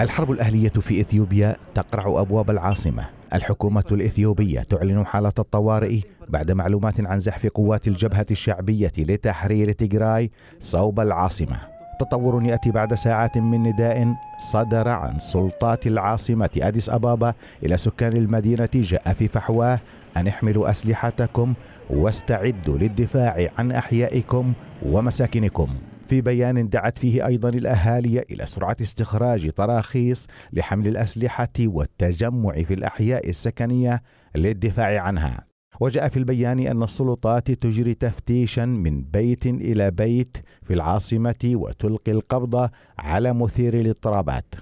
الحرب الأهلية في إثيوبيا تقرع أبواب العاصمة الحكومة الإثيوبية تعلن حالة الطوارئ بعد معلومات عن زحف قوات الجبهة الشعبية لتحرير تيغراي صوب العاصمة تطور يأتي بعد ساعات من نداء صدر عن سلطات العاصمة أديس أبابا إلى سكان المدينة جاء في فحواه أن احملوا أسلحتكم واستعدوا للدفاع عن أحيائكم ومساكنكم في بيان دعت فيه أيضا الأهالي إلى سرعة استخراج تراخيص لحمل الأسلحة والتجمع في الأحياء السكنية للدفاع عنها وجاء في البيان أن السلطات تجري تفتيشا من بيت إلى بيت في العاصمة وتلقي القبض على مثير الاضطرابات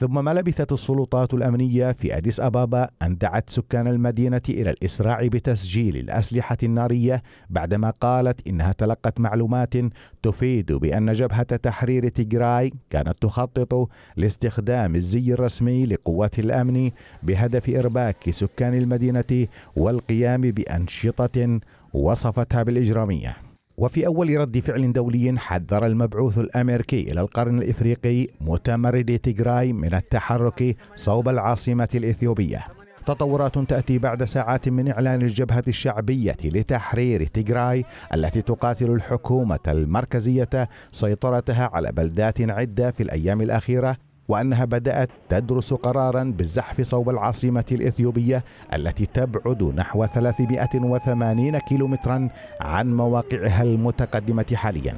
ثم ما لبثت السلطات الأمنية في أديس أبابا أن دعت سكان المدينة إلى الإسراع بتسجيل الأسلحة النارية بعدما قالت إنها تلقت معلومات تفيد بأن جبهة تحرير تيغراي كانت تخطط لاستخدام الزي الرسمي لقوات الأمن بهدف إرباك سكان المدينة والقيام بأنشطة وصفتها بالإجرامية وفي أول رد فعل دولي حذر المبعوث الأمريكي إلى القرن الإفريقي مؤتمر ديتيغراي من التحرك صوب العاصمة الإثيوبية تطورات تأتي بعد ساعات من إعلان الجبهة الشعبية لتحرير تيغراي التي تقاتل الحكومة المركزية سيطرتها على بلدات عدة في الأيام الأخيرة وأنها بدأت تدرس قرارا بالزحف صوب العاصمة الإثيوبية التي تبعد نحو 380 كيلومترا عن مواقعها المتقدمة حالياً